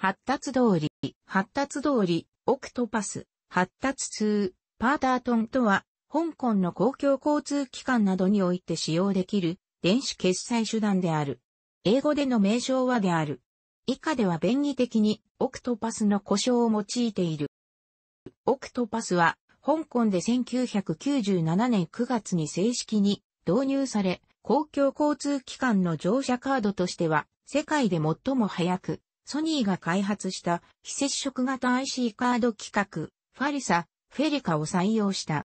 発達通り、発達通り、オクトパス、発達通、パータートンとは、香港の公共交通機関などにおいて使用できる電子決済手段である。英語での名称はである。以下では便宜的にオクトパスの故障を用いている。オクトパスは香港で1997年9月に正式に導入され、公共交通機関の乗車カードとしては世界で最も早くソニーが開発した非接触型 IC カード規格、ファリサ、フェリカを採用した。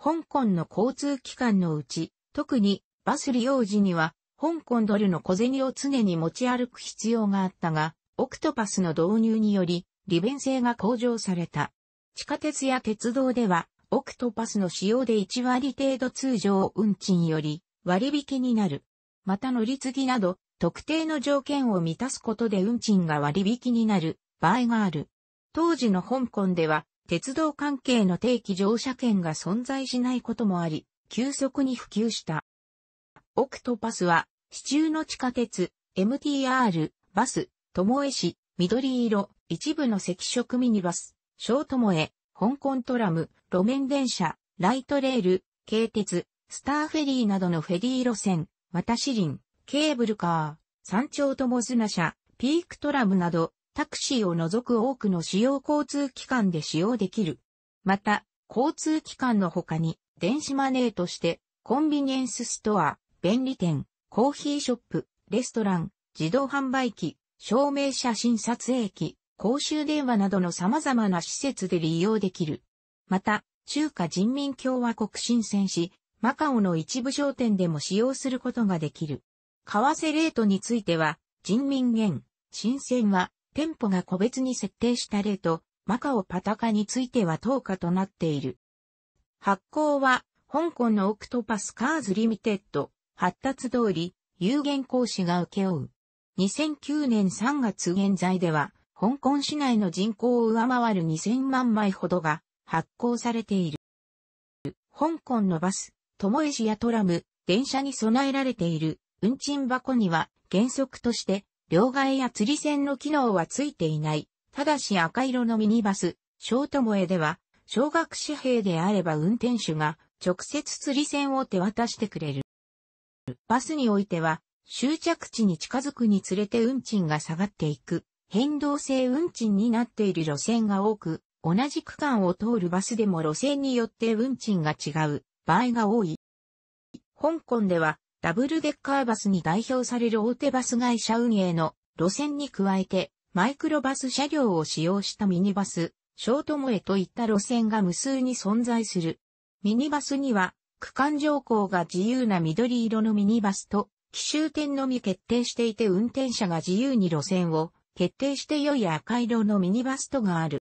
香港の交通機関のうち、特にバス利用時には、香港ドルの小銭を常に持ち歩く必要があったが、オクトパスの導入により、利便性が向上された。地下鉄や鉄道では、オクトパスの使用で1割程度通常運賃より割引になる。また乗り継ぎなど、特定の条件を満たすことで運賃が割引になる場合がある。当時の香港では、鉄道関係の定期乗車券が存在しないこともあり、急速に普及した。オクトパスは、市中の地下鉄、MTR、バス、もえ市、緑色、一部の赤色ミニバス、小もえ、香港トラム、路面電車、ライトレール、軽鉄、スターフェリーなどのフェリー路線、また市林、ケーブルカー、山頂ともな車、ピークトラムなど、タクシーを除く多くの主要交通機関で使用できる。また、交通機関の他に、電子マネーとして、コンビニエンスストア、便利店、コーヒーショップ、レストラン、自動販売機、証明写真撮影機、公衆電話などの様々な施設で利用できる。また、中華人民共和国新選し、市、マカオの一部商店でも使用することができる。為替レートについては、人民元、新鮮は、店舗が個別に設定したレート、マカオパタカについては等価となっている。発行は、香港のオクトパスカーズリミテッド、発達通り、有限講師が請け負う。2009年3月現在では、香港市内の人口を上回る2000万枚ほどが発行されている。香港のバス、友えしやトラム、電車に備えられている運賃箱には原則として両替や釣り線の機能はついていない。ただし赤色のミニバス、ショート友えでは、小学紙幣であれば運転手が直接釣り線を手渡してくれる。バスにおいては、終着地に近づくにつれて運賃が下がっていく、変動性運賃になっている路線が多く、同じ区間を通るバスでも路線によって運賃が違う場合が多い。香港ではダブルデッカーバスに代表される大手バス会社運営の路線に加えて、マイクロバス車両を使用したミニバス、ショートモエといった路線が無数に存在する。ミニバスには、区間乗降が自由な緑色のミニバスと、奇襲点のみ決定していて運転者が自由に路線を決定して良い赤色のミニバスとがある。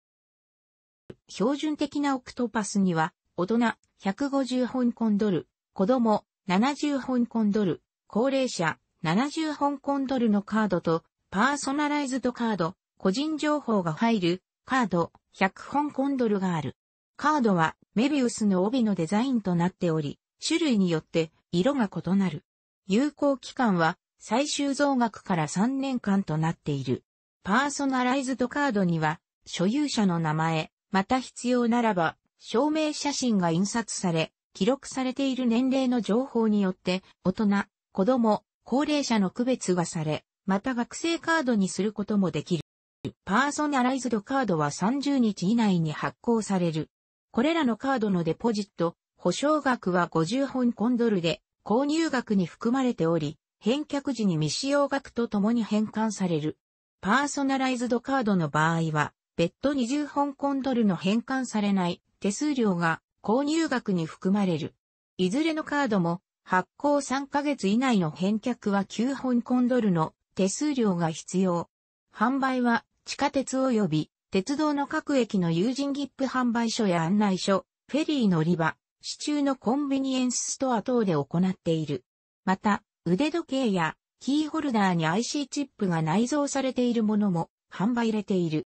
標準的なオクトパスには、大人150コンドル、子供70香港ドル、高齢者、70香港ドルのカードと、パーソナライズドカード、個人情報が入る、カード、100香港ドルがある。カードは、メビウスの帯のデザインとなっており、種類によって、色が異なる。有効期間は、最終増額から3年間となっている。パーソナライズドカードには、所有者の名前、また必要ならば、証明写真が印刷され、記録されている年齢の情報によって、大人、子供、高齢者の区別がされ、また学生カードにすることもできる。パーソナライズドカードは30日以内に発行される。これらのカードのデポジット、保証額は50本コンドルで、購入額に含まれており、返却時に未使用額とともに返還される。パーソナライズドカードの場合は、別途20本コンドルの返還されない手数料が購入額に含まれる。いずれのカードも発行3ヶ月以内の返却は9コンドルの手数料が必要。販売は地下鉄及び鉄道の各駅の友人切符販売所や案内所、フェリー乗り場、市中のコンビニエンスストア等で行っている。また、腕時計やキーホルダーに IC チップが内蔵されているものも販売れている。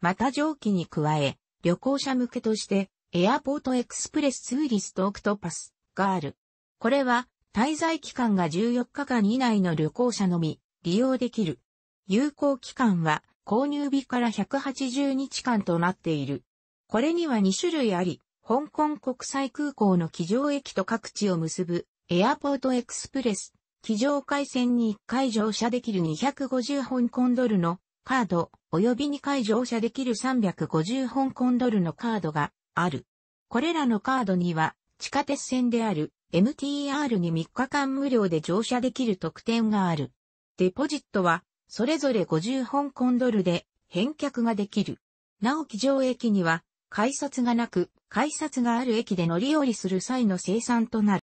また蒸気に加え、旅行者向けとしてエアポートエクスプレスツーリストオクトパスがある。これは滞在期間が14日間以内の旅行者のみ利用できる。有効期間は購入日から180日間となっている。これには2種類あり、香港国際空港の機場駅と各地を結ぶエアポートエクスプレス、機場回線に1回乗車できる250香港ドルのカード、及び2回乗車できる350香港ドルのカードがある。これらのカードには、地下鉄線である MTR に3日間無料で乗車できる特典がある。デポジットは、それぞれ50香港ドルで返却ができる。なお、機場駅には、改札がなく、改札がある駅で乗り降りする際の生産となる。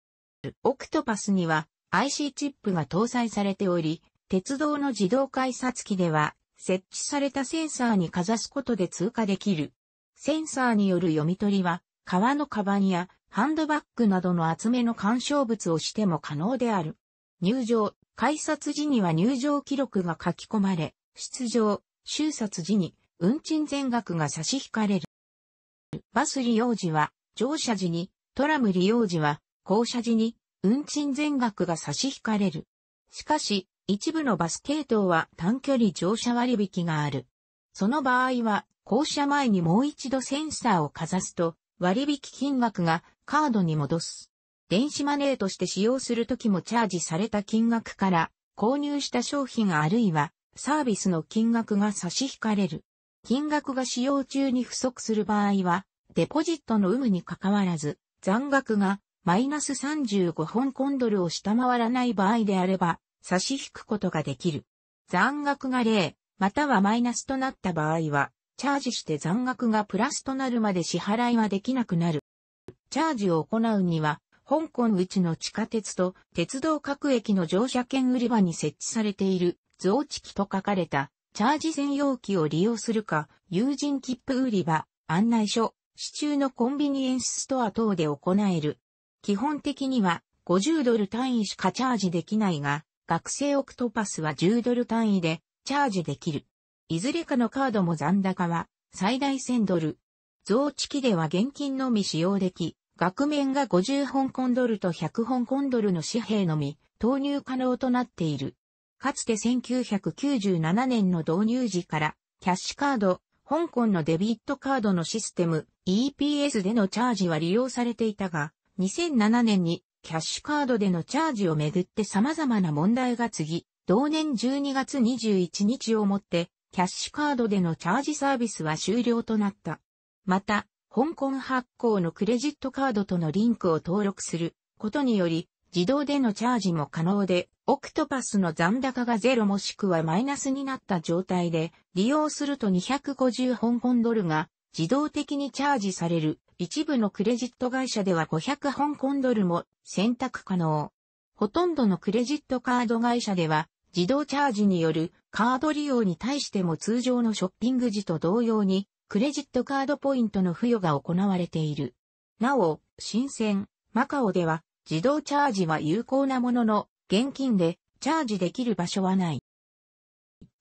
オクトパスには IC チップが搭載されており、鉄道の自動改札機では設置されたセンサーにかざすことで通過できる。センサーによる読み取りは、革のカバンやハンドバッグなどの厚めの干渉物をしても可能である。入場、改札時には入場記録が書き込まれ、出場、終札時に運賃全額が差し引かれる。バス利用時は乗車時に、トラム利用時は降車時に運賃全額が差し引かれる。しかし、一部のバス系統は短距離乗車割引がある。その場合は降車前にもう一度センサーをかざすと、割引金額がカードに戻す。電子マネーとして使用するときもチャージされた金額から、購入した商品あるいはサービスの金額が差し引かれる。金額が使用中に不足する場合は、デポジットの有無にかかわらず、残額がマイナス35コンドルを下回らない場合であれば、差し引くことができる。残額が0、またはマイナスとなった場合は、チャージして残額がプラスとなるまで支払いはできなくなる。チャージを行うには、香港うちの地下鉄と鉄道各駅の乗車券売り場に設置されている増置機と書かれたチャージ専用機を利用するか、友人切符売り場、案内所、市中のコンビニエンスストア等で行える。基本的には50ドル単位しかチャージできないが、学生オクトパスは10ドル単位でチャージできる。いずれかのカードも残高は最大1000ドル。増地期では現金のみ使用でき、額面が50香港ドルと100香港ドルの紙幣のみ投入可能となっている。かつて1997年の導入時から、キャッシュカード、香港のデビットカードのシステム、EPS でのチャージは利用されていたが、2007年にキャッシュカードでのチャージをめぐって様々な問題が次、同年12月21日をもってキャッシュカードでのチャージサービスは終了となった。また、香港発行のクレジットカードとのリンクを登録することにより、自動でのチャージも可能で、オクトパスの残高がゼロもしくはマイナスになった状態で、利用すると250香港ドルが自動的にチャージされる。一部のクレジット会社では500香港ドルも選択可能。ほとんどのクレジットカード会社では自動チャージによるカード利用に対しても通常のショッピング時と同様に、クレジットカードポイントの付与が行われている。なお、新鮮、マカオでは、自動チャージは有効なものの、現金でチャージできる場所はない。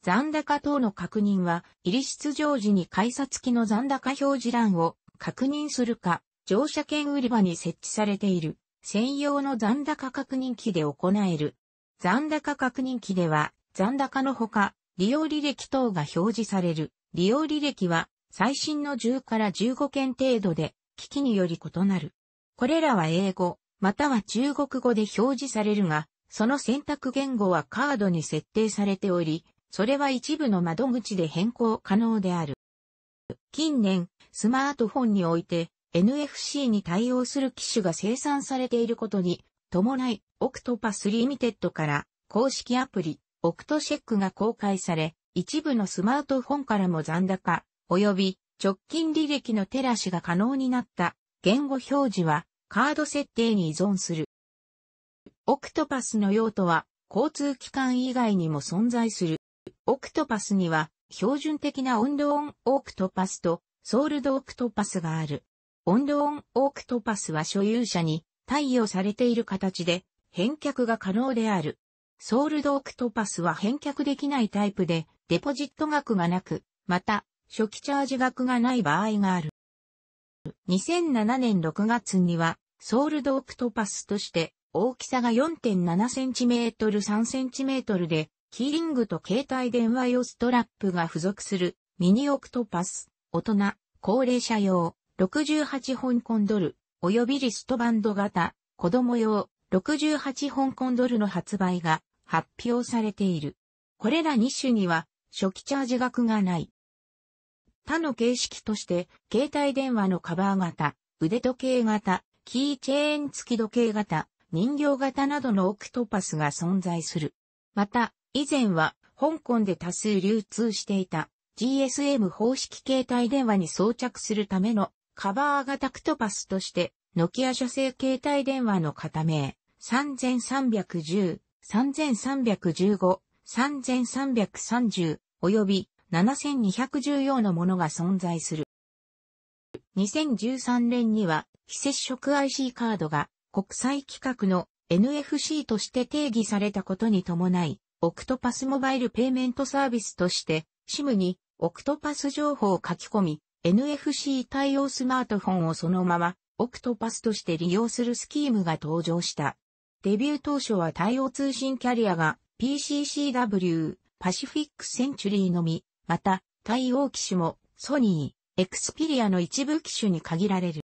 残高等の確認は、入り出場時に改札機の残高表示欄を確認するか、乗車券売り場に設置されている専用の残高確認機で行える。残高確認機では、残高のほか、利用履歴等が表示される。利用履歴は、最新の10から15件程度で、機器により異なる。これらは英語、または中国語で表示されるが、その選択言語はカードに設定されており、それは一部の窓口で変更可能である。近年、スマートフォンにおいて NFC に対応する機種が生産されていることに伴い、オクトパスリミテッドから公式アプリ、オクトシェックが公開され、一部のスマートフォンからも残高、及び直近履歴の照らしが可能になった言語表示はカード設定に依存する。オクトパスの用途は交通機関以外にも存在する。オクトパスには標準的なオンドオンオクトパスとソールドオクトパスがある。オンドオンオクトパスは所有者に対応されている形で返却が可能である。ソールドオクトパスは返却できないタイプで、デポジット額がなく、また、初期チャージ額がない場合がある。2007年6月には、ソールドオクトパスとして、大きさが 4.7cm、3cm で、キーリングと携帯電話用ストラップが付属するミニオクトパス、大人、高齢者用、68コンドル、及びリストバンド型、子供用、68香港ドルの発売が発表されている。これら2種には初期チャージ額がない。他の形式として、携帯電話のカバー型、腕時計型、キーチェーン付き時計型、人形型などのオクトパスが存在する。また、以前は香港で多数流通していた GSM 方式携帯電話に装着するためのカバー型クトパスとしてノキア社製携帯電話の型名、3310、3315、3330よび7214のものが存在する。2013年には非接触 IC カードが国際規格の NFC として定義されたことに伴い、オクトパスモバイルペイメントサービスとして SIM にオクトパス情報を書き込み、NFC 対応スマートフォンをそのままオクトパスとして利用するスキームが登場した。デビュー当初は対応通信キャリアが PCCW、パシフィックセンチュリーのみ、また、対応機種もソニー、エクスピリアの一部機種に限られる。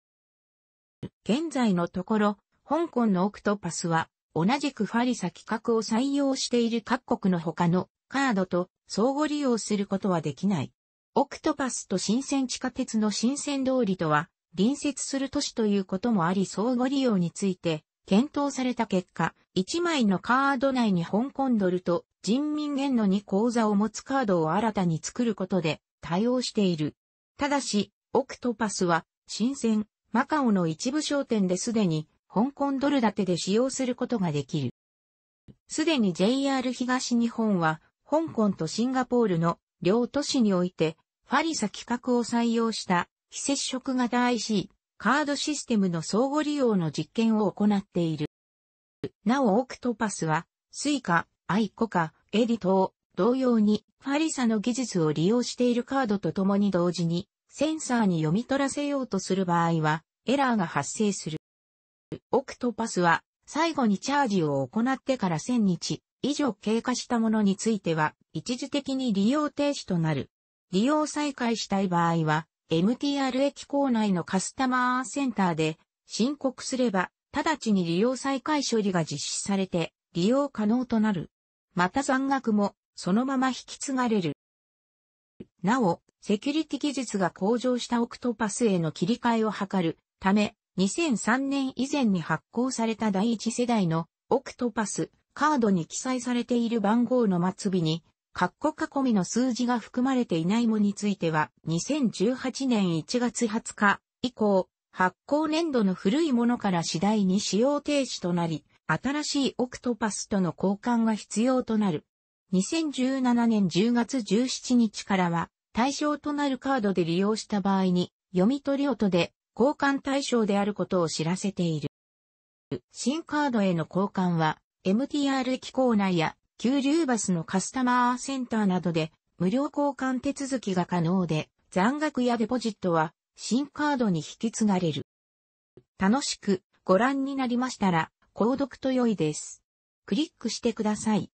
現在のところ、香港のオクトパスは、同じくファリサ規格を採用している各国の他のカードと相互利用することはできない。オクトパスと新鮮地下鉄の新鮮通りとは隣接する都市ということもあり相互利用について検討された結果、1枚のカード内に香港ドルと人民元の2口座を持つカードを新たに作ることで対応している。ただし、オクトパスは、新鮮、マカオの一部商店ですでに、香港ドル建てで使用することができる。すでに JR 東日本は、香港とシンガポールの両都市において、ファリサ企画を採用した非接触型 IC、カードシステムの相互利用の実験を行っている。なお、オクトパスは、スイカ、アイコカ、エディ等、同様に、ファリサの技術を利用しているカードとともに同時に、センサーに読み取らせようとする場合は、エラーが発生する。オクトパスは、最後にチャージを行ってから1000日以上経過したものについては、一時的に利用停止となる。利用再開したい場合は、MTR 駅構内のカスタマーセンターで申告すれば、直ちに利用再開処理が実施されて利用可能となる。また残額もそのまま引き継がれる。なお、セキュリティ技術が向上したオクトパスへの切り替えを図るため、2003年以前に発行された第一世代のオクトパスカードに記載されている番号の末尾に括弧囲みの数字が含まれていないもについては、2018年1月20日以降、発行年度の古いものから次第に使用停止となり、新しいオクトパスとの交換が必要となる。2017年10月17日からは、対象となるカードで利用した場合に、読み取り音で交換対象であることを知らせている。新カードへの交換は、MTR 機構内や急流バスのカスタマーセンターなどで無料交換手続きが可能で、残額やデポジットは新カードに引き継がれる。楽しくご覧になりましたら、購読と良いです。クリックしてください。